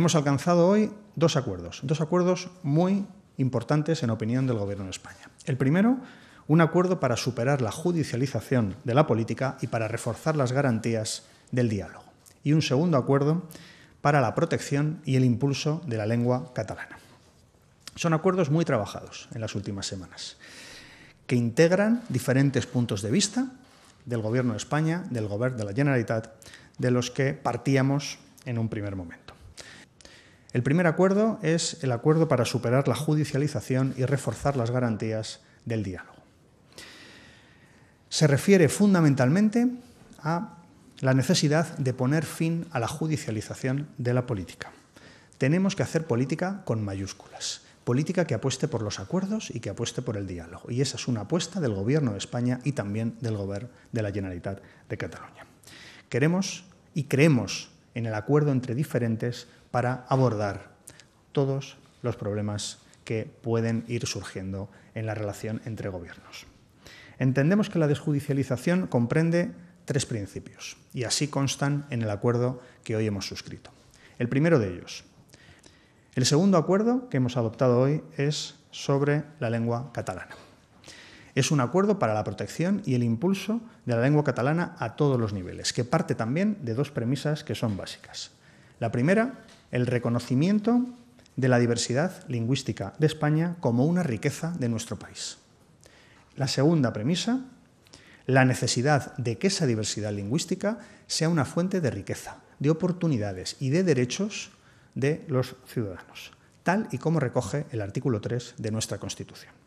Hemos alcanzado hoy dos acuerdos, dos acuerdos muy importantes en opinión del Gobierno de España. El primero, un acuerdo para superar la judicialización de la política y para reforzar las garantías del diálogo. Y un segundo acuerdo para la protección y el impulso de la lengua catalana. Son acuerdos muy trabajados en las últimas semanas, que integran diferentes puntos de vista del Gobierno de España, del Gobierno de la Generalitat, de los que partíamos en un primer momento. El primer acuerdo es el acuerdo para superar la judicialización y reforzar las garantías del diálogo. Se refiere fundamentalmente a la necesidad de poner fin a la judicialización de la política. Tenemos que hacer política con mayúsculas, política que apueste por los acuerdos y que apueste por el diálogo. Y esa es una apuesta del Gobierno de España y también del Gobierno de la Generalitat de Cataluña. Queremos y creemos en el acuerdo entre diferentes para abordar todos los problemas que pueden ir surgiendo en la relación entre gobiernos. Entendemos que la desjudicialización comprende tres principios y así constan en el acuerdo que hoy hemos suscrito. El primero de ellos. El segundo acuerdo que hemos adoptado hoy es sobre la lengua catalana. Es un acuerdo para la protección y el impulso de la lengua catalana a todos los niveles, que parte también de dos premisas que son básicas. La primera, el reconocimiento de la diversidad lingüística de España como una riqueza de nuestro país. La segunda premisa, la necesidad de que esa diversidad lingüística sea una fuente de riqueza, de oportunidades y de derechos de los ciudadanos, tal y como recoge el artículo 3 de nuestra Constitución.